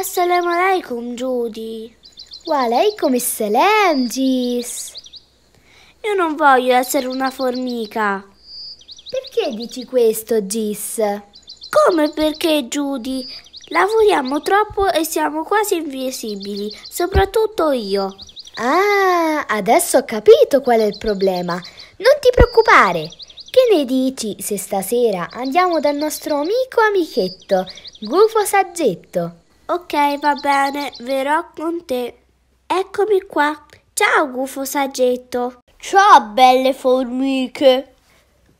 Assalamu alaikum, Judy. Wa alaikum assalam, Gis. Io non voglio essere una formica. Perché dici questo, Gis? Come perché, Judy? Lavoriamo troppo e siamo quasi invisibili, soprattutto io. Ah, adesso ho capito qual è il problema. Non ti preoccupare. Che ne dici se stasera andiamo dal nostro amico amichetto, Gufo Saggetto? Ok, va bene, verrò con te. Eccomi qua. Ciao, gufo saggetto. Ciao, belle formiche.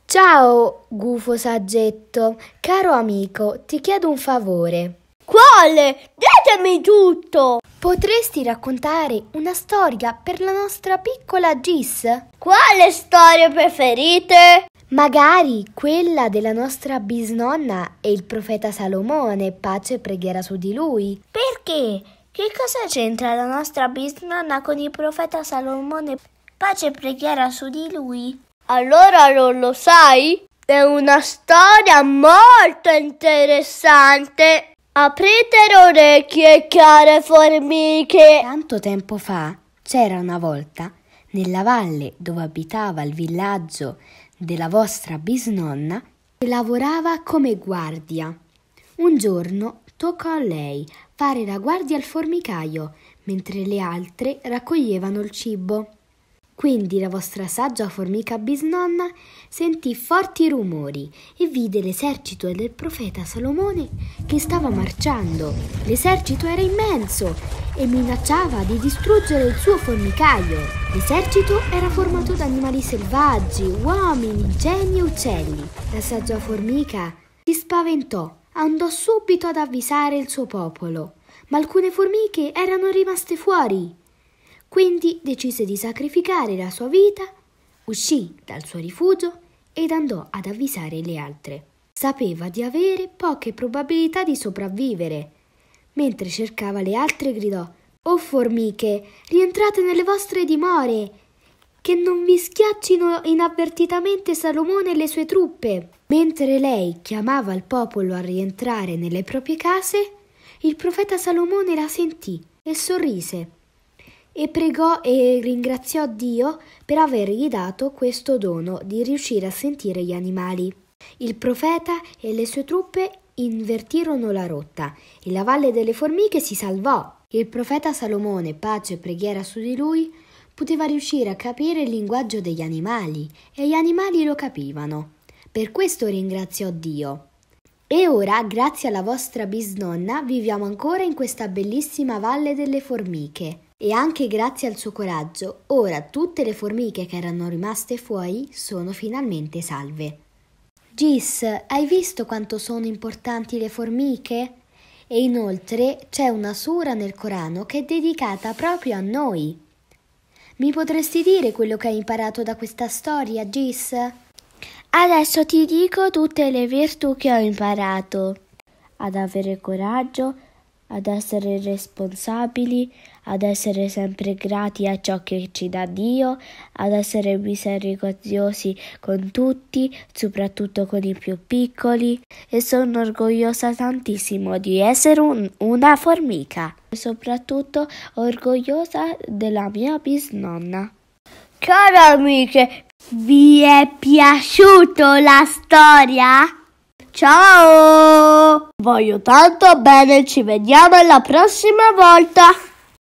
Ciao, gufo saggetto. Caro amico, ti chiedo un favore. Quale? Ditemi tutto! Potresti raccontare una storia per la nostra piccola Gis? Quale storia preferite? Magari quella della nostra bisnonna e il profeta Salomone, pace e preghiera su di lui. Perché? Che cosa c'entra la nostra bisnonna con il profeta Salomone, pace e preghiera su di lui? Allora non lo sai? È una storia molto interessante. Aprite le orecchie, care formiche. Tanto tempo fa c'era una volta, nella valle dove abitava il villaggio della vostra bisnonna che lavorava come guardia. Un giorno toccò a lei fare la guardia al formicaio, mentre le altre raccoglievano il cibo. Quindi la vostra saggia formica bisnonna sentì forti rumori e vide l'esercito del profeta Salomone che stava marciando. L'esercito era immenso e minacciava di distruggere il suo formicaio. L'esercito era formato da animali selvaggi, uomini, geni e uccelli. La saggia formica si spaventò, andò subito ad avvisare il suo popolo, ma alcune formiche erano rimaste fuori quindi decise di sacrificare la sua vita, uscì dal suo rifugio ed andò ad avvisare le altre. Sapeva di avere poche probabilità di sopravvivere. Mentre cercava le altre gridò «Oh formiche, rientrate nelle vostre dimore! Che non vi schiaccino inavvertitamente Salomone e le sue truppe!» Mentre lei chiamava il popolo a rientrare nelle proprie case, il profeta Salomone la sentì e sorrise e pregò e ringraziò Dio per avergli dato questo dono di riuscire a sentire gli animali. Il profeta e le sue truppe invertirono la rotta e la valle delle formiche si salvò. Il profeta Salomone, pace e preghiera su di lui, poteva riuscire a capire il linguaggio degli animali e gli animali lo capivano. Per questo ringraziò Dio. E ora, grazie alla vostra bisnonna, viviamo ancora in questa bellissima valle delle formiche e anche grazie al suo coraggio ora tutte le formiche che erano rimaste fuori sono finalmente salve. Gis, hai visto quanto sono importanti le formiche? E inoltre c'è una sura nel Corano che è dedicata proprio a noi. Mi potresti dire quello che hai imparato da questa storia, Gis? Adesso ti dico tutte le virtù che ho imparato. Ad avere coraggio, ad essere responsabili, ad essere sempre grati a ciò che ci dà Dio, ad essere misericordiosi con tutti, soprattutto con i più piccoli e sono orgogliosa tantissimo di essere un, una formica e soprattutto orgogliosa della mia bisnonna. Care amiche, vi è piaciuta la storia? Ciao! Voglio tanto bene, ci vediamo la prossima volta!